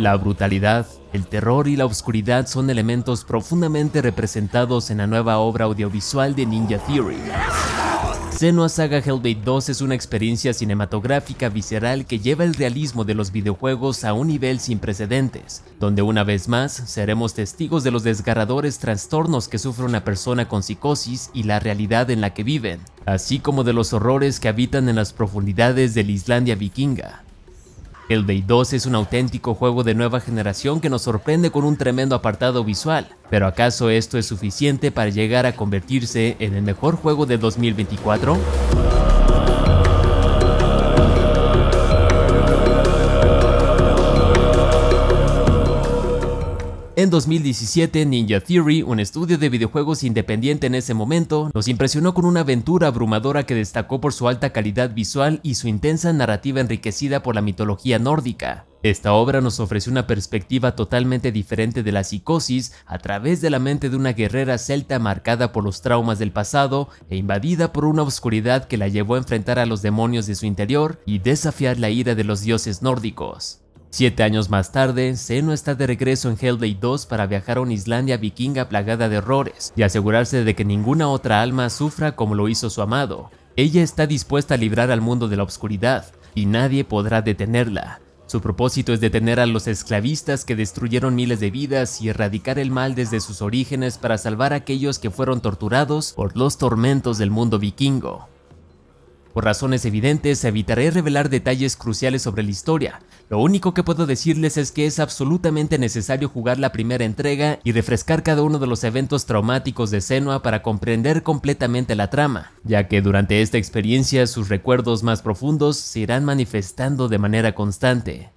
La brutalidad, el terror y la oscuridad son elementos profundamente representados en la nueva obra audiovisual de Ninja Theory. Senua Saga Hellblade 2 es una experiencia cinematográfica visceral que lleva el realismo de los videojuegos a un nivel sin precedentes, donde una vez más seremos testigos de los desgarradores trastornos que sufre una persona con psicosis y la realidad en la que viven, así como de los horrores que habitan en las profundidades de la Islandia vikinga. El Day 2 es un auténtico juego de nueva generación que nos sorprende con un tremendo apartado visual, pero ¿acaso esto es suficiente para llegar a convertirse en el mejor juego de 2024? En 2017, Ninja Theory, un estudio de videojuegos independiente en ese momento, nos impresionó con una aventura abrumadora que destacó por su alta calidad visual y su intensa narrativa enriquecida por la mitología nórdica. Esta obra nos ofrece una perspectiva totalmente diferente de la psicosis a través de la mente de una guerrera celta marcada por los traumas del pasado e invadida por una oscuridad que la llevó a enfrentar a los demonios de su interior y desafiar la ira de los dioses nórdicos. Siete años más tarde, Zeno está de regreso en Hellblade 2 para viajar a una Islandia vikinga plagada de errores y asegurarse de que ninguna otra alma sufra como lo hizo su amado. Ella está dispuesta a librar al mundo de la oscuridad y nadie podrá detenerla. Su propósito es detener a los esclavistas que destruyeron miles de vidas y erradicar el mal desde sus orígenes para salvar a aquellos que fueron torturados por los tormentos del mundo vikingo. Por razones evidentes, evitaré revelar detalles cruciales sobre la historia. Lo único que puedo decirles es que es absolutamente necesario jugar la primera entrega y refrescar cada uno de los eventos traumáticos de Senua para comprender completamente la trama, ya que durante esta experiencia sus recuerdos más profundos se irán manifestando de manera constante.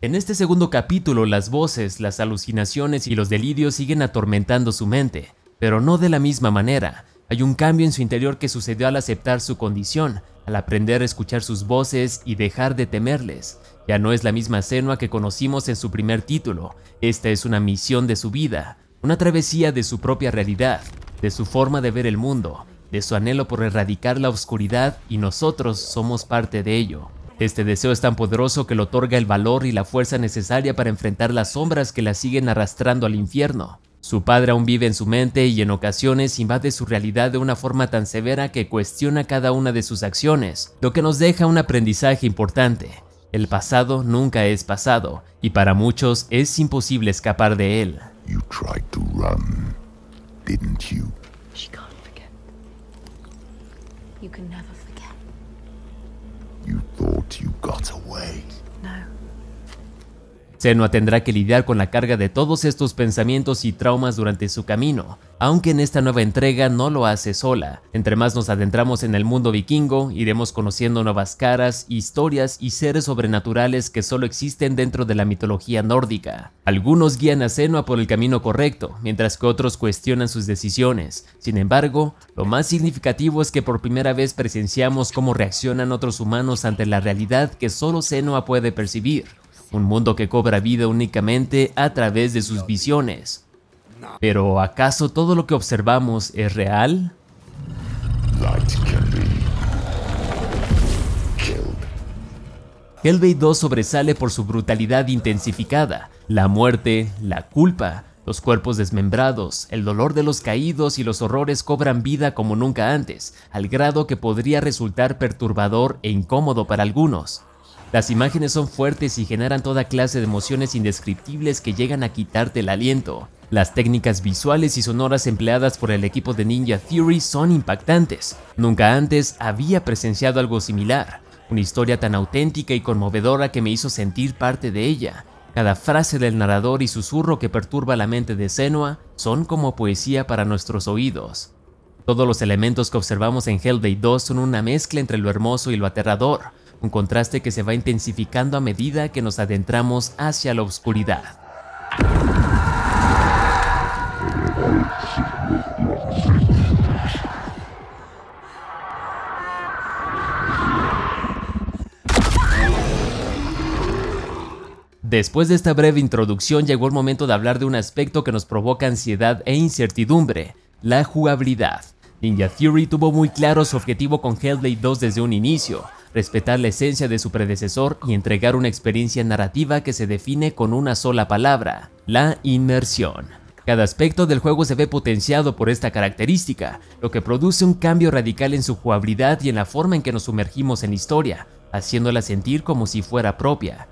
En este segundo capítulo, las voces, las alucinaciones y los delirios siguen atormentando su mente, pero no de la misma manera. Hay un cambio en su interior que sucedió al aceptar su condición, al aprender a escuchar sus voces y dejar de temerles. Ya no es la misma Senua que conocimos en su primer título. Esta es una misión de su vida, una travesía de su propia realidad, de su forma de ver el mundo, de su anhelo por erradicar la oscuridad y nosotros somos parte de ello. Este deseo es tan poderoso que le otorga el valor y la fuerza necesaria para enfrentar las sombras que la siguen arrastrando al infierno. Su padre aún vive en su mente y en ocasiones invade su realidad de una forma tan severa que cuestiona cada una de sus acciones, lo que nos deja un aprendizaje importante. El pasado nunca es pasado, y para muchos es imposible escapar de él. Senua tendrá que lidiar con la carga de todos estos pensamientos y traumas durante su camino, aunque en esta nueva entrega no lo hace sola. Entre más nos adentramos en el mundo vikingo, iremos conociendo nuevas caras, historias y seres sobrenaturales que solo existen dentro de la mitología nórdica. Algunos guían a Senua por el camino correcto, mientras que otros cuestionan sus decisiones. Sin embargo, lo más significativo es que por primera vez presenciamos cómo reaccionan otros humanos ante la realidad que solo Senua puede percibir un mundo que cobra vida únicamente a través de sus visiones. Pero ¿acaso todo lo que observamos es real? Hellbay 2 sobresale por su brutalidad intensificada, la muerte, la culpa, los cuerpos desmembrados, el dolor de los caídos y los horrores cobran vida como nunca antes, al grado que podría resultar perturbador e incómodo para algunos. Las imágenes son fuertes y generan toda clase de emociones indescriptibles que llegan a quitarte el aliento. Las técnicas visuales y sonoras empleadas por el equipo de Ninja Theory son impactantes. Nunca antes había presenciado algo similar, una historia tan auténtica y conmovedora que me hizo sentir parte de ella. Cada frase del narrador y susurro que perturba la mente de Senua son como poesía para nuestros oídos. Todos los elementos que observamos en Hellblade 2 son una mezcla entre lo hermoso y lo aterrador, un contraste que se va intensificando a medida que nos adentramos hacia la oscuridad. Después de esta breve introducción llegó el momento de hablar de un aspecto que nos provoca ansiedad e incertidumbre, la jugabilidad. Ninja Theory tuvo muy claro su objetivo con Hellblade 2 desde un inicio, respetar la esencia de su predecesor y entregar una experiencia narrativa que se define con una sola palabra, la inmersión. Cada aspecto del juego se ve potenciado por esta característica, lo que produce un cambio radical en su jugabilidad y en la forma en que nos sumergimos en la historia, haciéndola sentir como si fuera propia.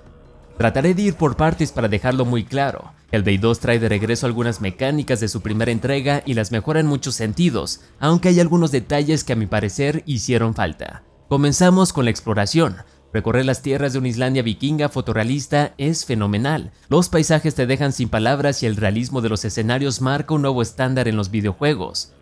Trataré de ir por partes para dejarlo muy claro. El Blade 2 trae de regreso algunas mecánicas de su primera entrega y las mejora en muchos sentidos, aunque hay algunos detalles que a mi parecer hicieron falta. Comenzamos con la exploración. Recorrer las tierras de una Islandia vikinga fotorrealista es fenomenal. Los paisajes te dejan sin palabras y el realismo de los escenarios marca un nuevo estándar en los videojuegos.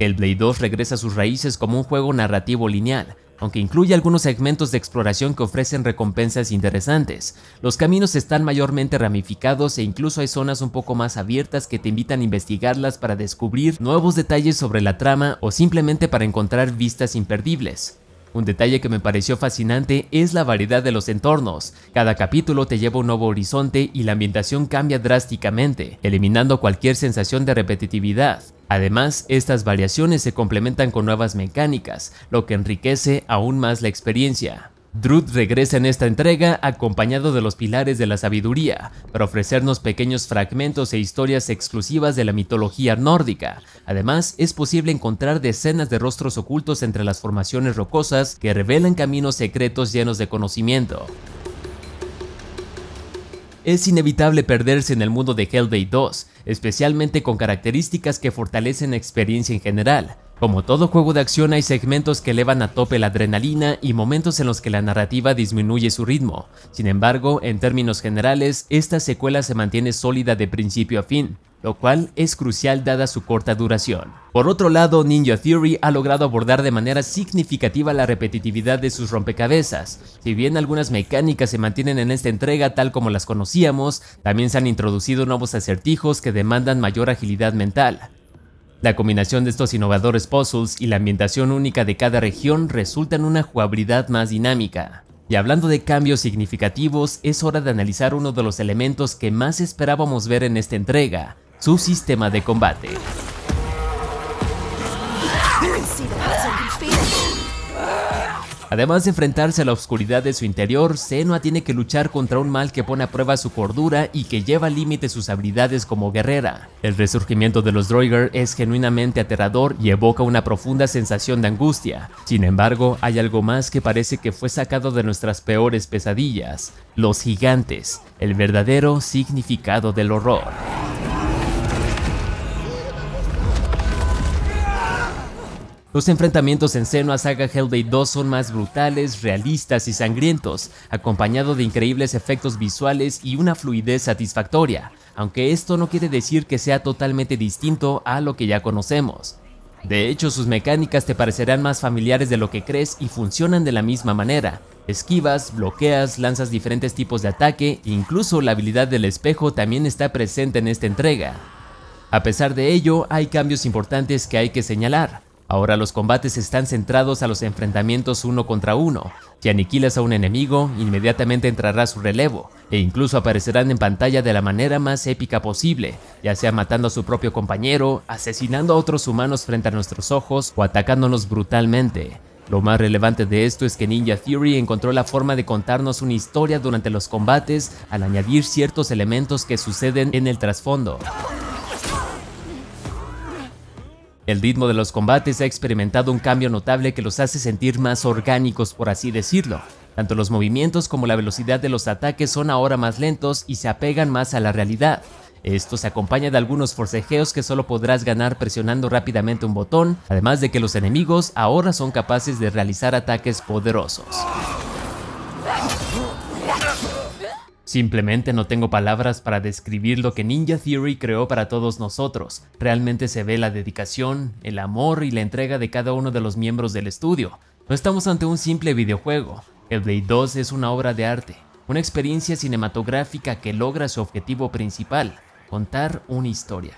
El Blade 2 regresa a sus raíces como un juego narrativo lineal, aunque incluye algunos segmentos de exploración que ofrecen recompensas interesantes, los caminos están mayormente ramificados e incluso hay zonas un poco más abiertas que te invitan a investigarlas para descubrir nuevos detalles sobre la trama o simplemente para encontrar vistas imperdibles. Un detalle que me pareció fascinante es la variedad de los entornos. Cada capítulo te lleva a un nuevo horizonte y la ambientación cambia drásticamente, eliminando cualquier sensación de repetitividad. Además, estas variaciones se complementan con nuevas mecánicas, lo que enriquece aún más la experiencia. Drud regresa en esta entrega acompañado de los pilares de la sabiduría para ofrecernos pequeños fragmentos e historias exclusivas de la mitología nórdica. Además, es posible encontrar decenas de rostros ocultos entre las formaciones rocosas que revelan caminos secretos llenos de conocimiento. Es inevitable perderse en el mundo de Hellday 2, especialmente con características que fortalecen la experiencia en general, como todo juego de acción hay segmentos que elevan a tope la adrenalina y momentos en los que la narrativa disminuye su ritmo. Sin embargo, en términos generales, esta secuela se mantiene sólida de principio a fin, lo cual es crucial dada su corta duración. Por otro lado, Ninja Theory ha logrado abordar de manera significativa la repetitividad de sus rompecabezas. Si bien algunas mecánicas se mantienen en esta entrega tal como las conocíamos, también se han introducido nuevos acertijos que demandan mayor agilidad mental. La combinación de estos innovadores puzzles y la ambientación única de cada región resulta en una jugabilidad más dinámica. Y hablando de cambios significativos, es hora de analizar uno de los elementos que más esperábamos ver en esta entrega, su sistema de combate. Además de enfrentarse a la oscuridad de su interior, Senua tiene que luchar contra un mal que pone a prueba su cordura y que lleva al límite sus habilidades como guerrera. El resurgimiento de los Droiger es genuinamente aterrador y evoca una profunda sensación de angustia. Sin embargo, hay algo más que parece que fue sacado de nuestras peores pesadillas, los gigantes, el verdadero significado del horror. Los enfrentamientos en a Saga Hellblade 2 son más brutales, realistas y sangrientos, acompañado de increíbles efectos visuales y una fluidez satisfactoria, aunque esto no quiere decir que sea totalmente distinto a lo que ya conocemos. De hecho, sus mecánicas te parecerán más familiares de lo que crees y funcionan de la misma manera. Esquivas, bloqueas, lanzas diferentes tipos de ataque, incluso la habilidad del espejo también está presente en esta entrega. A pesar de ello, hay cambios importantes que hay que señalar. Ahora los combates están centrados a los enfrentamientos uno contra uno. Si aniquilas a un enemigo, inmediatamente entrará a su relevo, e incluso aparecerán en pantalla de la manera más épica posible, ya sea matando a su propio compañero, asesinando a otros humanos frente a nuestros ojos o atacándonos brutalmente. Lo más relevante de esto es que Ninja Theory encontró la forma de contarnos una historia durante los combates al añadir ciertos elementos que suceden en el trasfondo. El ritmo de los combates ha experimentado un cambio notable que los hace sentir más orgánicos, por así decirlo. Tanto los movimientos como la velocidad de los ataques son ahora más lentos y se apegan más a la realidad. Esto se acompaña de algunos forcejeos que solo podrás ganar presionando rápidamente un botón, además de que los enemigos ahora son capaces de realizar ataques poderosos. Simplemente no tengo palabras para describir lo que Ninja Theory creó para todos nosotros. Realmente se ve la dedicación, el amor y la entrega de cada uno de los miembros del estudio. No estamos ante un simple videojuego. El Blade 2 es una obra de arte, una experiencia cinematográfica que logra su objetivo principal, contar una historia.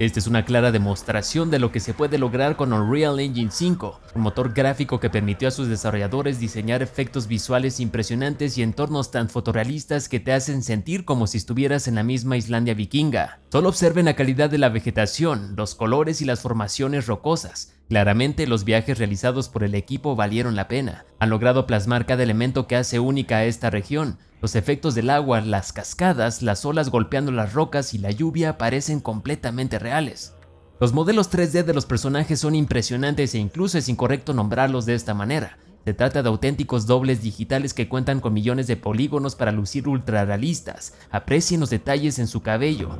Esta es una clara demostración de lo que se puede lograr con Unreal Engine 5, un motor gráfico que permitió a sus desarrolladores diseñar efectos visuales impresionantes y entornos tan fotorealistas que te hacen sentir como si estuvieras en la misma Islandia vikinga. Solo observen la calidad de la vegetación, los colores y las formaciones rocosas, Claramente los viajes realizados por el equipo valieron la pena. Han logrado plasmar cada elemento que hace única a esta región. Los efectos del agua, las cascadas, las olas golpeando las rocas y la lluvia parecen completamente reales. Los modelos 3D de los personajes son impresionantes e incluso es incorrecto nombrarlos de esta manera. Se trata de auténticos dobles digitales que cuentan con millones de polígonos para lucir ultra realistas. Aprecien los detalles en su cabello.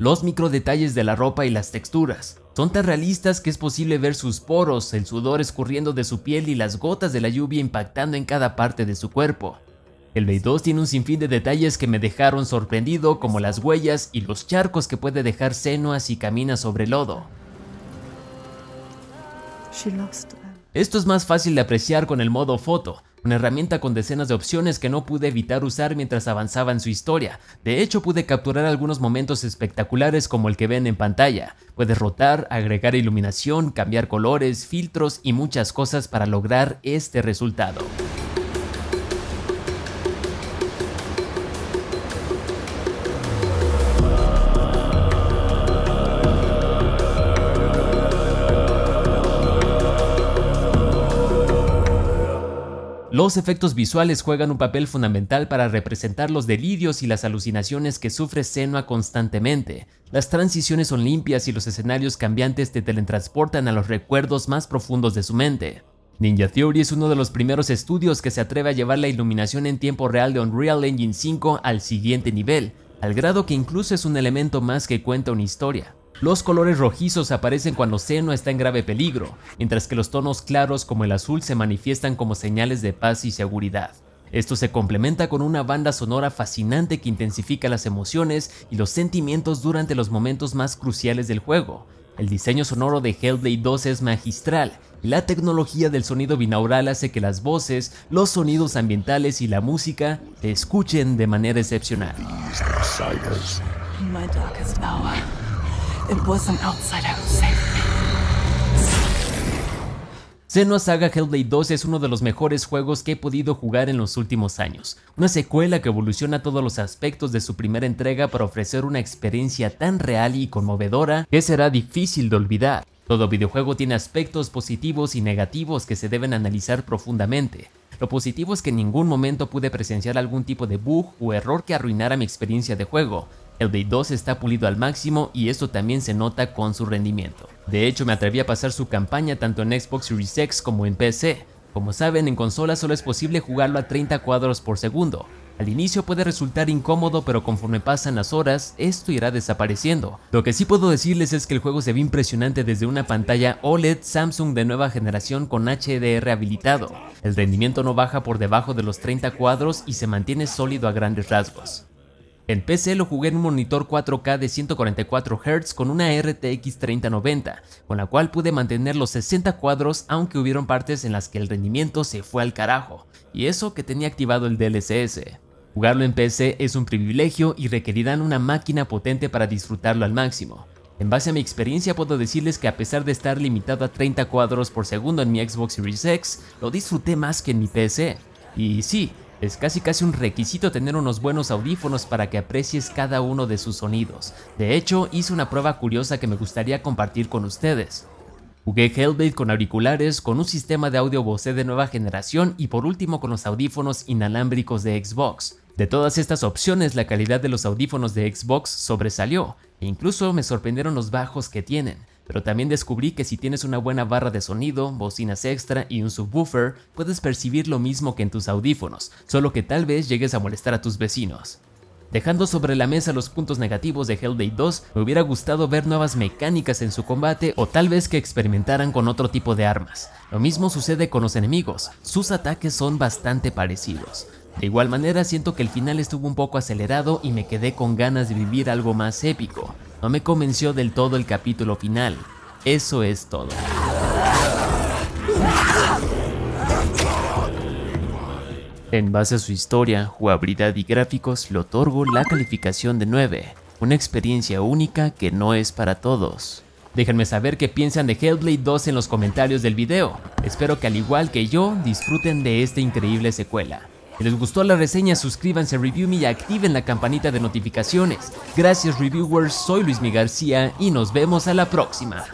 Los detalles de la ropa y las texturas son tan realistas que es posible ver sus poros, el sudor escurriendo de su piel y las gotas de la lluvia impactando en cada parte de su cuerpo. El Bay 2 tiene un sinfín de detalles que me dejaron sorprendido como las huellas y los charcos que puede dejar Senua si camina sobre lodo. Esto es más fácil de apreciar con el modo foto, una herramienta con decenas de opciones que no pude evitar usar mientras avanzaba en su historia. De hecho, pude capturar algunos momentos espectaculares como el que ven en pantalla. Puedes rotar, agregar iluminación, cambiar colores, filtros y muchas cosas para lograr este resultado. Los efectos visuales juegan un papel fundamental para representar los delirios y las alucinaciones que sufre Senua constantemente. Las transiciones son limpias y los escenarios cambiantes te teletransportan a los recuerdos más profundos de su mente. Ninja Theory es uno de los primeros estudios que se atreve a llevar la iluminación en tiempo real de Unreal Engine 5 al siguiente nivel, al grado que incluso es un elemento más que cuenta una historia. Los colores rojizos aparecen cuando seno está en grave peligro, mientras que los tonos claros como el azul se manifiestan como señales de paz y seguridad. Esto se complementa con una banda sonora fascinante que intensifica las emociones y los sentimientos durante los momentos más cruciales del juego. El diseño sonoro de Hellblade 2 es magistral y la tecnología del sonido binaural hace que las voces, los sonidos ambientales y la música ...te escuchen de manera excepcional. It an outside Saga Hellblade 2 es uno de los mejores juegos que he podido jugar en los últimos años, una secuela que evoluciona todos los aspectos de su primera entrega para ofrecer una experiencia tan real y conmovedora que será difícil de olvidar. Todo videojuego tiene aspectos positivos y negativos que se deben analizar profundamente. Lo positivo es que en ningún momento pude presenciar algún tipo de bug o error que arruinara mi experiencia de juego, el Day 2 está pulido al máximo y esto también se nota con su rendimiento. De hecho me atreví a pasar su campaña tanto en Xbox Series X como en PC. Como saben, en consola solo es posible jugarlo a 30 cuadros por segundo. Al inicio puede resultar incómodo, pero conforme pasan las horas, esto irá desapareciendo. Lo que sí puedo decirles es que el juego se ve impresionante desde una pantalla OLED Samsung de nueva generación con HDR habilitado. El rendimiento no baja por debajo de los 30 cuadros y se mantiene sólido a grandes rasgos. En PC lo jugué en un monitor 4K de 144 Hz con una RTX 3090, con la cual pude mantener los 60 cuadros aunque hubieron partes en las que el rendimiento se fue al carajo, y eso que tenía activado el DLSS. Jugarlo en PC es un privilegio y requerirán una máquina potente para disfrutarlo al máximo. En base a mi experiencia puedo decirles que a pesar de estar limitado a 30 cuadros por segundo en mi Xbox Series X, lo disfruté más que en mi PC. Y sí, es casi casi un requisito tener unos buenos audífonos para que aprecies cada uno de sus sonidos. De hecho, hice una prueba curiosa que me gustaría compartir con ustedes. Jugué Hellblade con auriculares, con un sistema de audio Bose de nueva generación y por último con los audífonos inalámbricos de Xbox. De todas estas opciones, la calidad de los audífonos de Xbox sobresalió, e incluso me sorprendieron los bajos que tienen. Pero también descubrí que si tienes una buena barra de sonido, bocinas extra y un subwoofer, puedes percibir lo mismo que en tus audífonos, solo que tal vez llegues a molestar a tus vecinos. Dejando sobre la mesa los puntos negativos de Hell Day 2, me hubiera gustado ver nuevas mecánicas en su combate o tal vez que experimentaran con otro tipo de armas. Lo mismo sucede con los enemigos, sus ataques son bastante parecidos. De igual manera siento que el final estuvo un poco acelerado y me quedé con ganas de vivir algo más épico. No me convenció del todo el capítulo final. Eso es todo. En base a su historia, jugabilidad y gráficos, le otorgo la calificación de 9, una experiencia única que no es para todos. Déjenme saber qué piensan de Hellblade 2 en los comentarios del video. Espero que al igual que yo, disfruten de esta increíble secuela. Si les gustó la reseña, suscríbanse a ReviewMe y activen la campanita de notificaciones. Gracias reviewers, soy Luis Mi García y nos vemos a la próxima.